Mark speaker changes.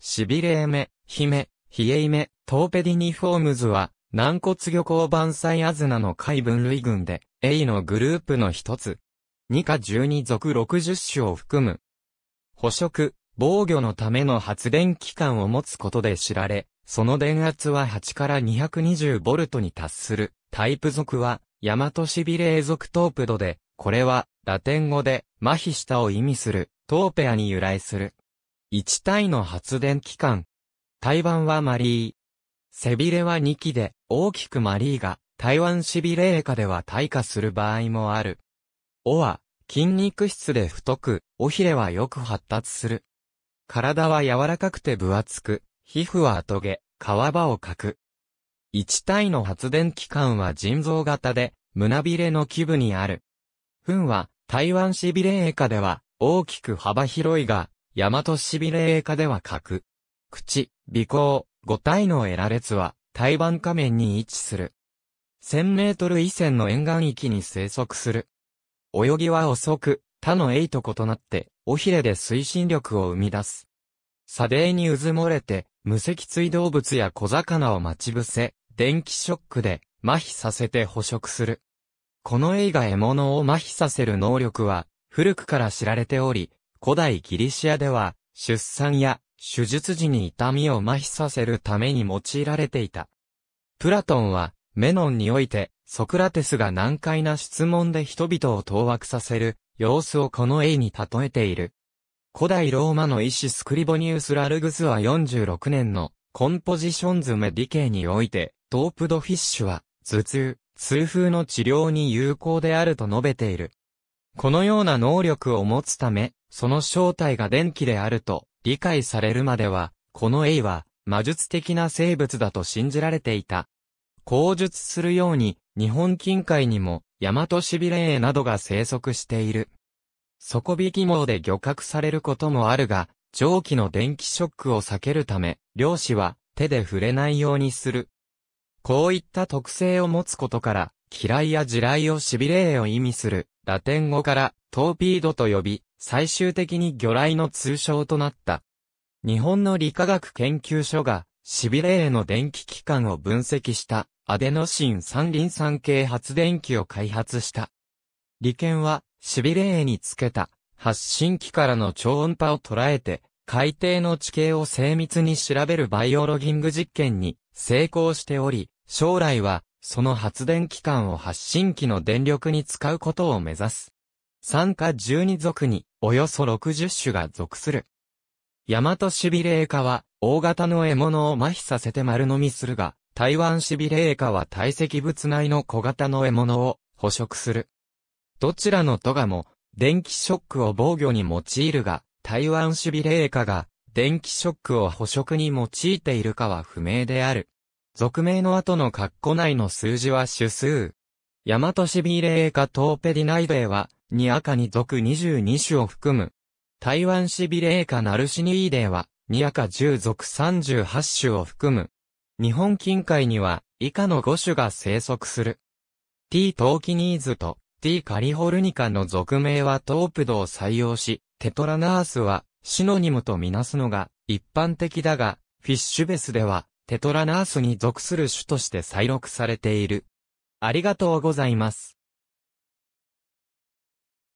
Speaker 1: しびれめ、ひめ、ひえいめ、トーペディニフォームズは、軟骨魚港。板祭アズナの海分類群で、A のグループの一つ。2か12属60種を含む。捕食、防御のための発電機関を持つことで知られ、その電圧は8から220ボルトに達する。タイプ属は、ヤマトシビレ永属トープドで、これは、ラテン語で、麻痺したを意味する、トーペアに由来する。1体の発電機関。台湾はマリー。背びれは2機で、大きくマリーが、台湾しびれー下では退化する場合もある。尾は、筋肉質で太く、尾ひれはよく発達する。体は柔らかくて分厚く、皮膚はとげ、皮場をかく。一体の発電機関は腎臓型で、胸びれの基部にある。糞は、台湾しびれー下では、大きく幅広いが、大和シビレ栄華では角、口、尾行、五体の得ら列は、台湾下面に位置する。千メートル以前の沿岸域に生息する。泳ぎは遅く、他のエイと異なって、尾ひれで推進力を生み出す。砂泥に渦漏れて、無脊椎動物や小魚を待ち伏せ、電気ショックで、麻痺させて捕食する。このエイが獲物を麻痺させる能力は、古くから知られており、古代ギリシアでは、出産や手術時に痛みを麻痺させるために用いられていた。プラトンは、メノンにおいて、ソクラテスが難解な質問で人々を当惑させる様子をこの絵に例えている。古代ローマの医師スクリボニウス・ラルグスは46年のコンポジションズ・メディケイにおいて、トープドフィッシュは頭痛、痛風の治療に有効であると述べている。このような能力を持つため、その正体が電気であると理解されるまでは、このエイは魔術的な生物だと信じられていた。口述するように、日本近海にも、ヤマトシビレエなどが生息している。底引き網で漁獲されることもあるが、蒸気の電気ショックを避けるため、漁師は手で触れないようにする。こういった特性を持つことから、嫌いや地雷を痺れ霊を意味する、ラテン語からトーピードと呼び、最終的に魚雷の通称となった。日本の理化学研究所が、痺れ霊の電気機関を分析した、アデノシン三輪酸系発電機を開発した。理研は、痺れ霊につけた、発信機からの超音波を捉えて、海底の地形を精密に調べるバイオロギング実験に成功しており、将来はその発電機関を発信機の電力に使うことを目指す。参加12族に、およそ60種が属する。大和シビレイカは、大型の獲物を麻痺させて丸飲みするが、台湾シビレイカは堆積物内の小型の獲物を捕食する。どちらのトガも、電気ショックを防御に用いるが、台湾シビレイカが、電気ショックを捕食に用いているかは不明である。俗名の後の括弧内の数字は種数。ヤマトシビレイカトーペディナイデーは、ア赤に属22種を含む。台湾シビレイカナルシニーデーは、に赤10属38種を含む。日本近海には、以下の5種が生息する。T トーキニーズと T カリフォルニカの俗名はトープドを採用し、テトラナースはシノニムとみなすのが一般的だが、フィッシュベスではテトラナースに属する種として再録されている。ありがとうございます。